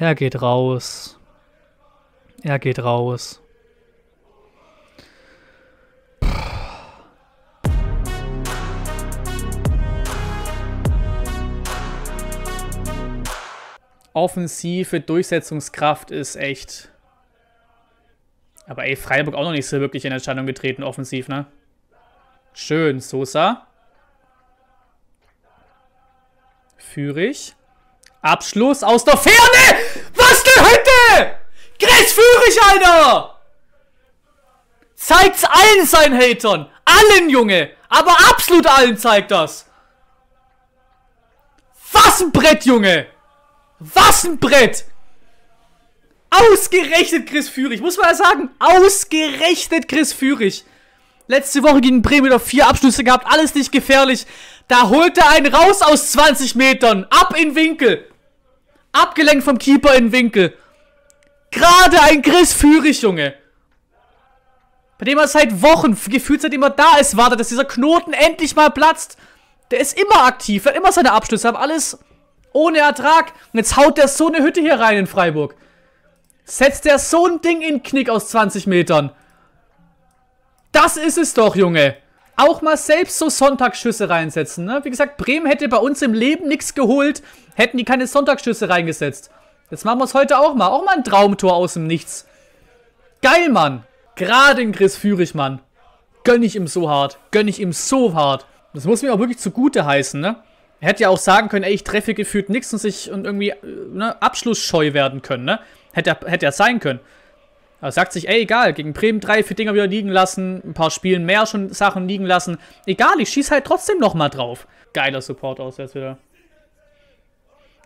Er geht raus. Er geht raus. offensive Durchsetzungskraft ist echt. Aber ey, Freiburg auch noch nicht so wirklich in Erscheinung getreten, offensiv, ne? Schön, Sosa. Führig. Abschluss aus der Ferne! Was der Hütte? führig, Alter! Zeigt's allen seinen Hatern! Allen, Junge! Aber absolut allen zeigt das! Was ein Brett, Junge! Was ein Brett! Ausgerechnet Chris Führig, muss man ja sagen, ausgerechnet Chris Führig. Letzte Woche gegen Bremen wieder vier Abschlüsse gehabt, alles nicht gefährlich. Da holt er einen raus aus 20 Metern, ab in Winkel. Abgelenkt vom Keeper in den Winkel. Gerade ein Chris Führig, Junge. Bei dem er seit Wochen, gefühlt seitdem er da ist, wartet, dass dieser Knoten endlich mal platzt. Der ist immer aktiv, hat immer seine Abschlüsse, hat alles ohne Ertrag. Und jetzt haut der so eine Hütte hier rein in Freiburg. Setzt der so ein Ding in Knick aus 20 Metern. Das ist es doch, Junge auch mal selbst so Sonntagsschüsse reinsetzen. Ne? Wie gesagt, Bremen hätte bei uns im Leben nichts geholt, hätten die keine Sonntagsschüsse reingesetzt. Jetzt machen wir es heute auch mal. Auch mal ein Traumtor aus dem Nichts. Geil, Mann. Gerade in Chris Führig, Mann. Gönn ich ihm so hart. Gönn ich ihm so hart. Das muss mir auch wirklich zugute heißen, ne? Er hätte ja auch sagen können, ey, ich treffe gefühlt nichts und sich und irgendwie äh, ne, abschlussscheu werden können, ne? Hätte ja hätte sein können. Er sagt sich, ey, egal, gegen Bremen drei, vier Dinger wieder liegen lassen, ein paar Spielen mehr schon Sachen liegen lassen. Egal, ich schieße halt trotzdem nochmal drauf. Geiler Support aus jetzt wieder.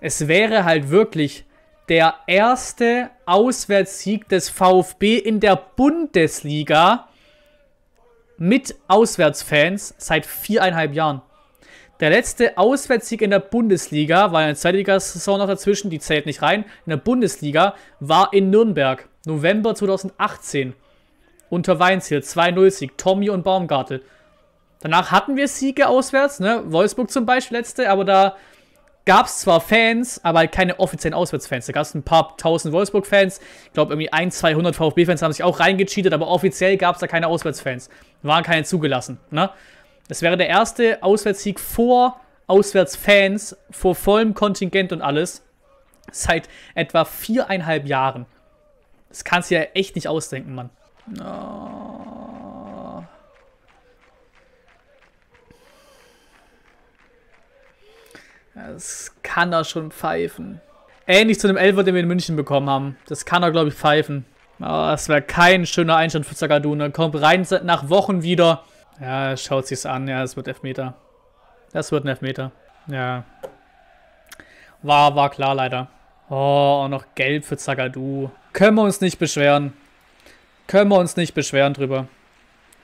Es wäre halt wirklich der erste Auswärtssieg des VfB in der Bundesliga mit Auswärtsfans seit viereinhalb Jahren. Der letzte Auswärtssieg in der Bundesliga, war eine zweite Liga-Saison noch dazwischen, die zählt nicht rein, in der Bundesliga war in Nürnberg. November 2018 unter Weinziel, 2-0-Sieg, Tommy und Baumgartel. Danach hatten wir Siege auswärts, ne? Wolfsburg zum Beispiel letzte, aber da gab es zwar Fans, aber halt keine offiziellen Auswärtsfans. Da gab es ein paar tausend Wolfsburg-Fans. Ich glaube, irgendwie ein, 200 VfB-Fans haben sich auch reingecheatet, aber offiziell gab es da keine Auswärtsfans. Waren keine zugelassen. Ne? Das wäre der erste Auswärtssieg vor Auswärtsfans, vor vollem Kontingent und alles, seit etwa viereinhalb Jahren. Das kannst du ja echt nicht ausdenken, Mann. Das kann er schon pfeifen. Ähnlich zu dem Elfer, den wir in München bekommen haben. Das kann er, glaube ich, pfeifen. Oh, das wäre kein schöner Einstand für Zagaduna. Ne? Kommt rein nach Wochen wieder. Ja, schaut sich's an. Ja, es wird Elfmeter. Das wird ein Elfmeter. Ja. War, war klar leider. Oh, auch noch gelb für Zagadou. Können wir uns nicht beschweren. Können wir uns nicht beschweren drüber.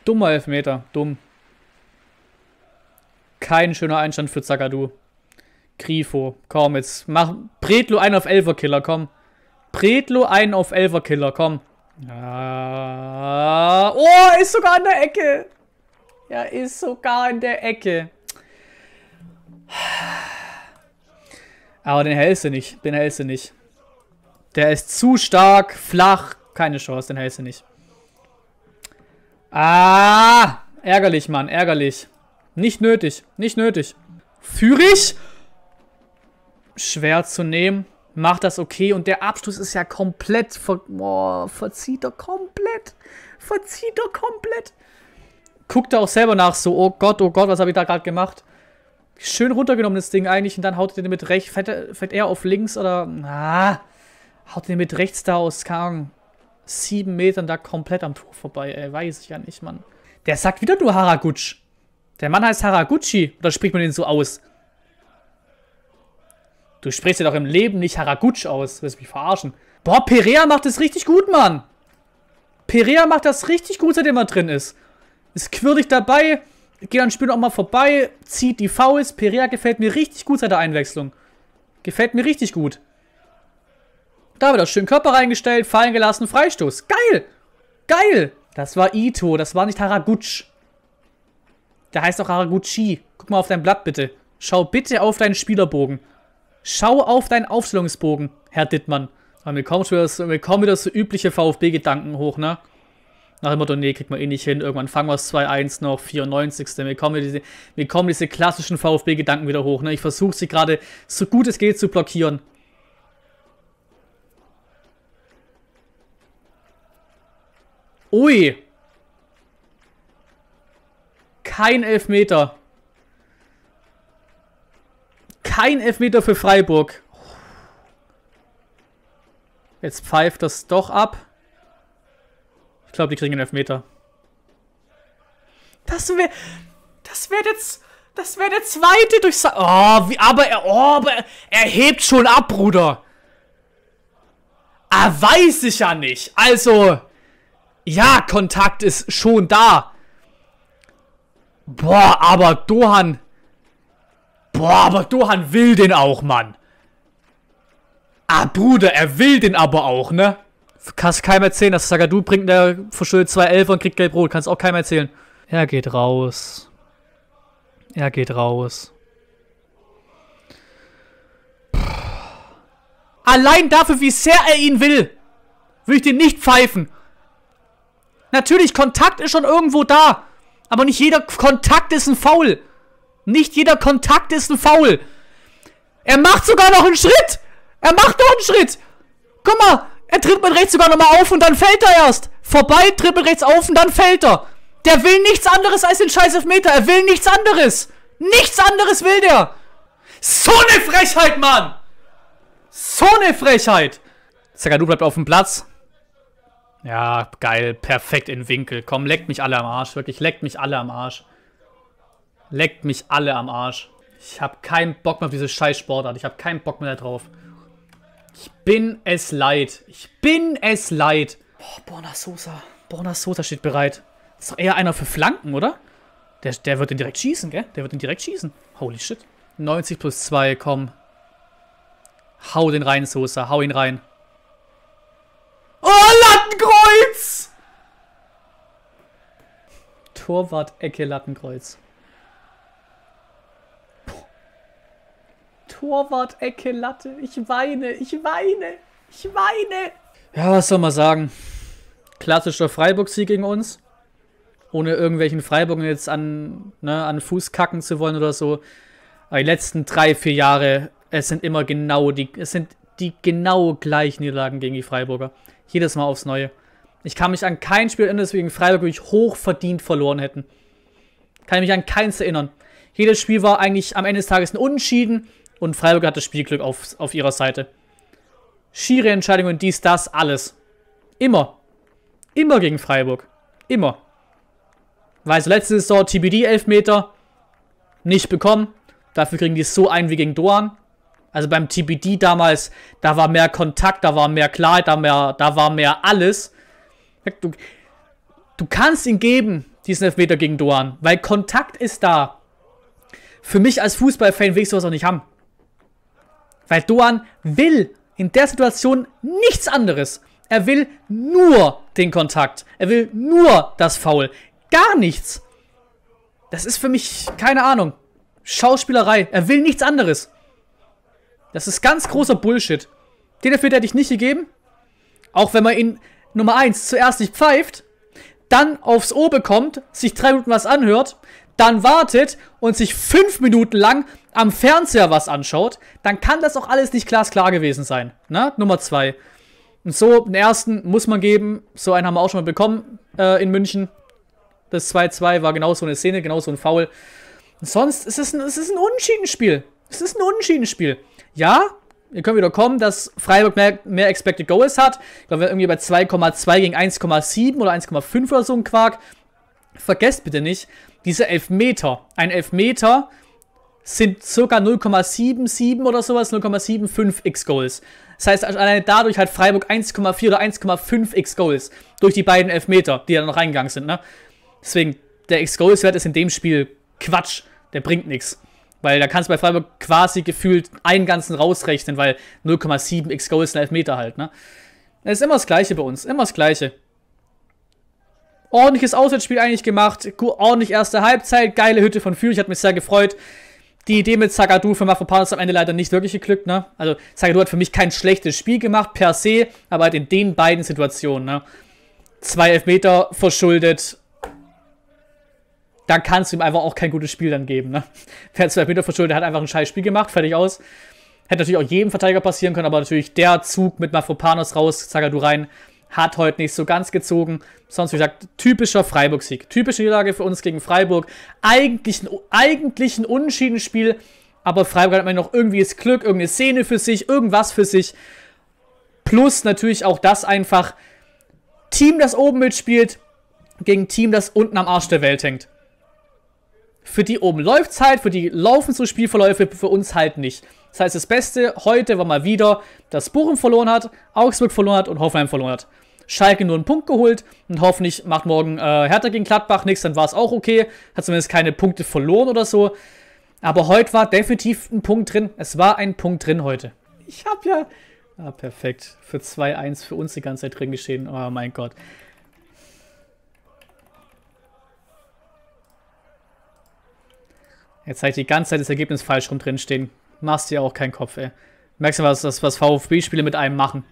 Dummer Elfmeter, dumm. Kein schöner Einstand für Zagadou. Grifo, komm, jetzt mach Predlo einen auf Elverkiller, komm. Predlo einen auf Elverkiller, komm. Ah, oh, ist sogar an der Ecke. Er ist sogar in der Ecke. Ah. Aber den hältst du nicht, den hältst du nicht. Der ist zu stark, flach. Keine Chance, den hältst du nicht. Ah, ärgerlich, Mann, ärgerlich. Nicht nötig, nicht nötig. ich? Schwer zu nehmen. Macht das okay. Und der Abschluss ist ja komplett... Ver oh, verzieht er komplett. Verzieht er komplett. Guckt er auch selber nach. So, oh Gott, oh Gott, was habe ich da gerade gemacht? Schön runtergenommen, das Ding eigentlich. Und dann haut er den mit rechts. Fährt, fährt er auf links oder... Ah. Haut den mit rechts da aus, keine sieben Metern da komplett am Tor vorbei, ey, weiß ich ja nicht, Mann. Der sagt wieder nur Haraguchi. Der Mann heißt Haraguchi, oder spricht man den so aus? Du sprichst ja doch im Leben nicht Haraguchi aus, willst mich verarschen. Boah, Perea macht das richtig gut, Mann. Perea macht das richtig gut, seitdem er drin ist. Ist quirlig dabei, geht an Spiel auch mal vorbei, zieht die Fouls. Perea gefällt mir richtig gut seit der Einwechslung. Gefällt mir richtig gut. Da wird er schön Körper reingestellt, fallen gelassen, Freistoß. Geil! Geil! Das war Ito, das war nicht Haraguchi. Der heißt auch Haraguchi. Guck mal auf dein Blatt bitte. Schau bitte auf deinen Spielerbogen. Schau auf deinen Aufstellungsbogen, Herr Dittmann. Und ah, wir kommen, wieder, wir kommen wieder so übliche VfB-Gedanken hoch, ne? Nach dem Motto, nee, kriegt man eh nicht hin. Irgendwann fangen wir es 2-1 noch, 94. Wir kommen diese, wir kommen diese klassischen VfB-Gedanken wieder hoch, ne? Ich versuche sie gerade so gut es geht zu blockieren. Ui. Kein Elfmeter. Kein Elfmeter für Freiburg. Jetzt pfeift das doch ab. Ich glaube, die kriegen einen Elfmeter. Das wäre... Das wäre jetzt... Das wäre der zweite durch... oh, wie, aber er... Oh, aber er hebt schon ab, Bruder. Ah, weiß ich ja nicht. Also... Ja, Kontakt ist schon da. Boah, aber Dohan... Boah, aber Dohan will den auch, Mann. Ah, Bruder, er will den aber auch, ne? Kannst keinem erzählen, dass Sagadu bringt, der verschuldet zwei Elfer und kriegt Gelb-Rot. Kannst auch keinem erzählen. Er geht raus. Er geht raus. Puh. Allein dafür, wie sehr er ihn will, will ich den nicht pfeifen. Natürlich, Kontakt ist schon irgendwo da. Aber nicht jeder Kontakt ist ein Foul. Nicht jeder Kontakt ist ein Foul. Er macht sogar noch einen Schritt. Er macht noch einen Schritt. Guck mal, er tritt mit rechts sogar nochmal auf und dann fällt er erst. Vorbei, tritt mit rechts auf und dann fällt er. Der will nichts anderes als den scheiß Elfmeter. Er will nichts anderes. Nichts anderes will der. So eine Frechheit, Mann. So eine Frechheit. Sagadu bleibt auf dem Platz. Ja, geil. Perfekt in Winkel. Komm, leckt mich alle am Arsch. Wirklich, leckt mich alle am Arsch. Leckt mich alle am Arsch. Ich habe keinen Bock mehr auf diese scheiß Sportart. Ich habe keinen Bock mehr darauf. Ich bin es leid. Ich bin es leid. Oh, Borna Sosa. Borna Sosa steht bereit. Das ist doch eher einer für Flanken, oder? Der, der wird den direkt schießen, gell? Der wird den direkt schießen. Holy shit. 90 plus 2, komm. Hau den rein, Sosa. Hau ihn rein. Torwart Ecke Lattenkreuz. Torwart Ecke Latte. Ich weine, ich weine, ich weine. Ja, was soll man sagen? Klassischer Freiburg-Sieg gegen uns. Ohne irgendwelchen Freiburgen jetzt an, ne, an Fuß kacken zu wollen oder so. Aber die letzten drei, vier Jahre, es sind immer genau die, es sind die genau gleichen Niederlagen gegen die Freiburger. Jedes Mal aufs Neue. Ich kann mich an kein Spiel erinnern, deswegen Freiburg wirklich hochverdient verloren hätten. Kann ich mich an keins erinnern. Jedes Spiel war eigentlich am Ende des Tages ein Unentschieden und Freiburg hat das Spielglück auf, auf ihrer Seite. Schiere Entscheidungen, dies, das, alles. Immer. Immer gegen Freiburg. Immer. Weil so letzte Saison TBD Elfmeter nicht bekommen. Dafür kriegen die es so ein wie gegen Doan. Also beim TBD damals, da war mehr Kontakt, da war mehr Klarheit, da, mehr, da war mehr alles. Du, du kannst ihn geben, diesen Elfmeter gegen Doan, weil Kontakt ist da. Für mich als Fußballfan will ich sowas auch nicht haben. Weil Doan will in der Situation nichts anderes. Er will nur den Kontakt. Er will nur das Foul. Gar nichts. Das ist für mich, keine Ahnung, Schauspielerei. Er will nichts anderes. Das ist ganz großer Bullshit. Den Elfmeter hätte ich nicht gegeben. Auch wenn man ihn Nummer 1 zuerst nicht pfeift, dann aufs O bekommt, sich drei Minuten was anhört, dann wartet und sich fünf Minuten lang am Fernseher was anschaut, dann kann das auch alles nicht glasklar gewesen sein. Na? Ne? Nummer 2. Und so, den ersten muss man geben. So einen haben wir auch schon mal bekommen äh, in München. Das 2-2 war genau so eine Szene, genau so ein Foul. Und sonst es ist ein, es ist ein Unschiedenspiel. Es ist ein Unschiedenspiel. Ja, Ihr könnt wieder kommen, dass Freiburg mehr, mehr Expected Goals hat. Ich glaube, wir irgendwie bei 2,2 gegen 1,7 oder 1,5 oder so ein Quark. Vergesst bitte nicht, diese Elfmeter. Ein Elfmeter sind circa 0,77 oder sowas, 0,75 X-Goals. Das heißt, alleine dadurch hat Freiburg 1,4 oder 1,5 X-Goals. Durch die beiden Elfmeter, die da noch reingegangen sind, ne? Deswegen, der X-Goals-Wert ist in dem Spiel Quatsch. Der bringt nichts. Weil da kannst du bei Freiburg quasi gefühlt einen ganzen rausrechnen, weil 0,7 X-Goal ist ein Elfmeter halt, ne? Das ist immer das Gleiche bei uns, immer das Gleiche. Ordentliches Auswärtsspiel eigentlich gemacht, ordentlich erste Halbzeit, geile Hütte von Fürich, hat mich sehr gefreut. Die Idee mit Zagadou für Mafropanos am Ende leider nicht wirklich geglückt, ne? Also Zagadou hat für mich kein schlechtes Spiel gemacht, per se, aber halt in den beiden Situationen, ne? Zwei Elfmeter verschuldet, dann kannst du ihm einfach auch kein gutes Spiel dann geben. Ne? Wer hat zwei Meter verschuldet, hat einfach ein scheiß Spiel gemacht, fertig aus. Hätte natürlich auch jedem Verteidiger passieren können, aber natürlich der Zug mit Mafropanos raus, Zagadou rein, hat heute nicht so ganz gezogen. Sonst, wie gesagt, typischer Freiburg-Sieg. Typische Niederlage für uns gegen Freiburg. Eigentlich ein, eigentlich ein Unschiedenspiel, aber Freiburg hat immer noch irgendwie das Glück, irgendeine Szene für sich, irgendwas für sich. Plus natürlich auch das einfach, Team, das oben mitspielt, gegen Team, das unten am Arsch der Welt hängt. Für die oben läuft es halt, für die laufen so Spielverläufe, für uns halt nicht. Das heißt, das Beste heute war mal wieder, dass Bochum verloren hat, Augsburg verloren hat und Hoffenheim verloren hat. Schalke nur einen Punkt geholt und hoffentlich macht morgen äh, Hertha gegen Gladbach nichts, dann war es auch okay. Hat zumindest keine Punkte verloren oder so. Aber heute war definitiv ein Punkt drin. Es war ein Punkt drin heute. Ich hab ja. Ah, perfekt. Für 2-1 für uns die ganze Zeit drin geschehen. Oh mein Gott. Jetzt habe ich die ganze Zeit das Ergebnis falsch rum drinstehen. Machst dir auch keinen Kopf, ey. Merkst du, was, was VfB-Spiele mit einem machen?